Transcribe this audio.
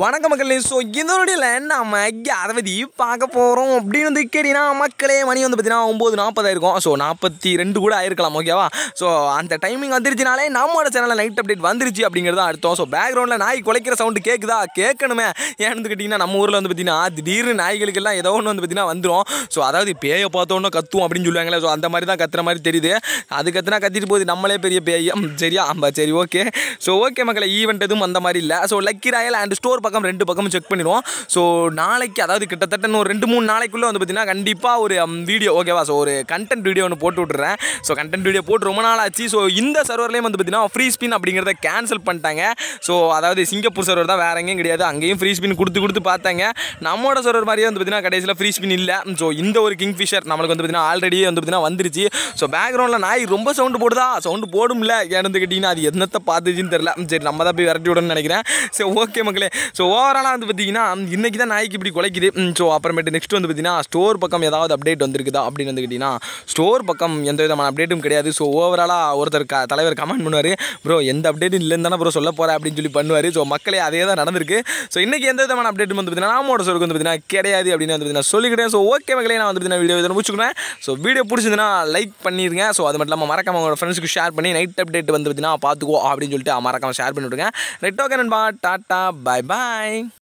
வணக்க மக்களே ஸோ இதனுடைய நம்ம அதை பற்றி பார்க்க போகிறோம் அப்படின்னு வந்து கேட்டிங்கன்னா மக்களே மணி வந்து பார்த்தீங்கன்னா ஒம்பது நாற்பது ஆயிருக்கும் ஸோ நாற்பத்தி ரெண்டு கூட ஆயிருக்கலாம் ஓகேவா ஸோ அந்த டைமிங் வந்துருச்சுனாலே நம்மளோட சேனலில் நைட் அப்டேட் வந்துருச்சு தான் அர்த்தம் ஸோ பேக்ரவுண்டில் நாய் குலைக்கிற சவுண்டு கேட்குதா கேட்கணுமே ஏன்னு கேட்டிங்கன்னா நம்ம ஊரில் வந்து பார்த்தீங்கன்னா திடீர்னு நாய்களுக்கெல்லாம் ஏதோ ஒன்று வந்து பார்த்தீங்கன்னா வந்துடும் ஸோ அதாவது பேயை பார்த்தோன்னே கத்துவோம் அப்படின்னு சொல்லுவாங்களே ஸோ அந்த மாதிரி தான் கத்துற மாதிரி தெரியுது அது கத்துனா கத்திட்டு போகுது நம்மளே பெரிய பேயம் சரியா ஆம்பா சரி ஓகே ஸோ ஓகே மக்களை ஈவெண்ட் எதுவும் அந்த மாதிரி இல்லை so lucky royal and store ஒரு பக்கம் ரெண்டு பக்கமும் செக் பண்ணிடுவோம் ஸோ நாளைக்கு அதாவது கிட்டத்தட்ட இன்னும் ரெண்டு மூணு நாளைக்குள்ளே வந்து பார்த்தீங்கன்னா கண்டிப்பாக ஒரு வீடியோ ஓகேவா ஸோ ஒரு கண்டென்ட் வீடியோ ஒன்று போட்டு விட்றேன் ஸோ கண்டென்ட் வீடியோ போட்டு ரொம்ப நாள் ஆச்சு ஸோ இந்த சர்வர்லேயும் வந்து பார்த்தீங்கன்னா ஃப்ரீ ஸ்பின் அப்படிங்கிறத கேன்சல் பண்ணிட்டாங்க ஸோ அதாவது சிங்கப்பூர் சர்வர் தான் வேற எங்கேயும் கிடையாது அங்கேயும் ஃப்ரீ ஸ்பின் கொடுத்து கொடுத்து பார்த்தாங்க நம்மளோட சர்வர் மாதிரியே வந்து பார்த்தீங்கன்னா கடைசியில் ஃப்ரீ ஸ்பின் இல்லை ஸோ இந்த ஒரு கிங் ஃபிஷர் நம்மளுக்கு வந்து பார்த்தீங்கன்னா ஆல்ரெடி வந்து பார்த்தீங்கன்னா வந்துருச்சு ஸோ பேக்ரவுண்டில் நாய் ரொம்ப சவுண்டு போடுதா சவுண்டு போடும்ல ஏன்னு கேட்டிங்கன்னா அது என்னத்தை பார்த்துச்சுன்னு தெரில சரி நம்ம தான் போய் விரட்டி விடணும்னு நினைக்கிறேன் சரி ஓகே மக்களே ஸோ ஓவராலாக வந்து பார்த்தீங்கன்னா இன்றைக்கி தான் நாய்க்கு இப்படி குலைக்குது ஸோ அப்புறமேட்டு நெக்ஸ்ட் வந்து பார்த்தீங்கன்னா ஸ்டோர் பக்கம் ஏதாவது அப்டேட் வந்திருக்குதா அப்படின்னு வந்து கேட்டிங்கன்னா ஸ்டோர் பக்கம் எந்த விதமான அப்டேட்டும் கிடையாது ஸோ ஓவராலாக ஒருத்தர் க தலைவர் கமெண்ட் பண்ணுவார் ப்ரோ எந்த அப்டேட்டும் இல்லைன்னு தானே ப்ரோ சொல்ல போகிறேன் அப்படின்னு சொல்லி பண்ணுவார் ஸோ மக்களே அதே தான் நடந்திருக்கு ஸோ இன்றைக்கி எந்த விதமான அப்டேட் வந்து பார்த்தீங்கன்னா நாமோட சொல்லுக்கு வந்து பார்த்தீங்கன்னா கிடையாது அப்படின்னு வந்து பார்த்தீங்கன்னா சொல்லிக்கிட்டேன் ஸோ ஓகே மக்களே நான் வந்து பார்த்தீங்கன்னா வீடியோ இதை முடிச்சுக்கிறேன் ஸோ வீடியோ பிடிச்சிதுன்னா லைக் பண்ணிடுங்க ஸோ அது மட்டும் இல்லாமல் மறக்காம உங்களோட ஃப்ரெண்ட்ஸுக்கு ஷேர் பண்ணி நைட் அப்டேட் வந்து பார்த்தீங்கன்னா பார்த்துக்கோ அப்படின்னு சொல்லிட்டு மறக்காம ஷேர் பண்ணிவிடுங்க ரெட் ஓகே நண்பா டாட்டா பாய் பாய் Bye.